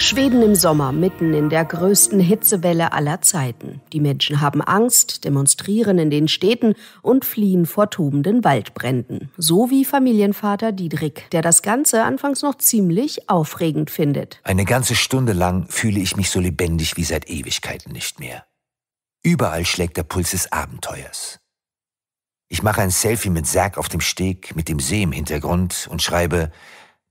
Schweden im Sommer, mitten in der größten Hitzewelle aller Zeiten. Die Menschen haben Angst, demonstrieren in den Städten und fliehen vor tobenden Waldbränden. So wie Familienvater Diedrich, der das Ganze anfangs noch ziemlich aufregend findet. Eine ganze Stunde lang fühle ich mich so lebendig wie seit Ewigkeiten nicht mehr. Überall schlägt der Puls des Abenteuers. Ich mache ein Selfie mit Sack auf dem Steg, mit dem See im Hintergrund und schreibe,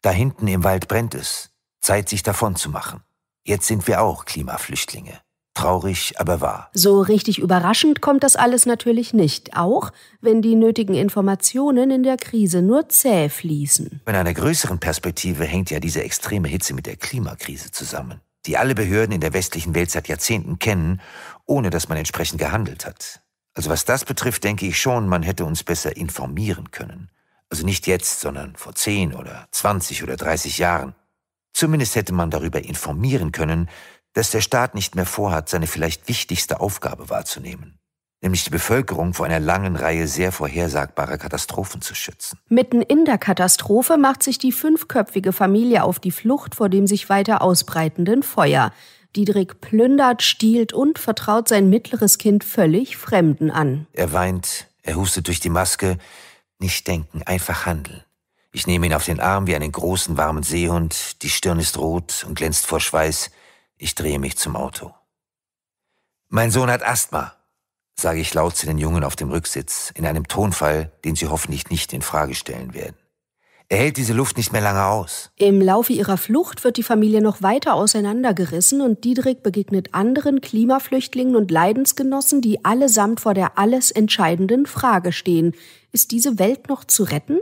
da hinten im Wald brennt es. Zeit, sich davon zu machen. Jetzt sind wir auch Klimaflüchtlinge. Traurig, aber wahr. So richtig überraschend kommt das alles natürlich nicht, auch wenn die nötigen Informationen in der Krise nur zäh fließen. In einer größeren Perspektive hängt ja diese extreme Hitze mit der Klimakrise zusammen, die alle Behörden in der westlichen Welt seit Jahrzehnten kennen, ohne dass man entsprechend gehandelt hat. Also was das betrifft, denke ich schon, man hätte uns besser informieren können. Also nicht jetzt, sondern vor 10 oder 20 oder 30 Jahren. Zumindest hätte man darüber informieren können, dass der Staat nicht mehr vorhat, seine vielleicht wichtigste Aufgabe wahrzunehmen, nämlich die Bevölkerung vor einer langen Reihe sehr vorhersagbarer Katastrophen zu schützen. Mitten in der Katastrophe macht sich die fünfköpfige Familie auf die Flucht vor dem sich weiter ausbreitenden Feuer. Diedrich plündert, stiehlt und vertraut sein mittleres Kind völlig Fremden an. Er weint, er hustet durch die Maske, nicht denken, einfach handeln. Ich nehme ihn auf den Arm wie einen großen warmen Seehund, die Stirn ist rot und glänzt vor Schweiß, ich drehe mich zum Auto. Mein Sohn hat Asthma, sage ich laut zu den Jungen auf dem Rücksitz, in einem Tonfall, den sie hoffentlich nicht in Frage stellen werden. Er hält diese Luft nicht mehr lange aus. Im Laufe ihrer Flucht wird die Familie noch weiter auseinandergerissen und Diedrich begegnet anderen Klimaflüchtlingen und Leidensgenossen, die allesamt vor der alles entscheidenden Frage stehen. Ist diese Welt noch zu retten?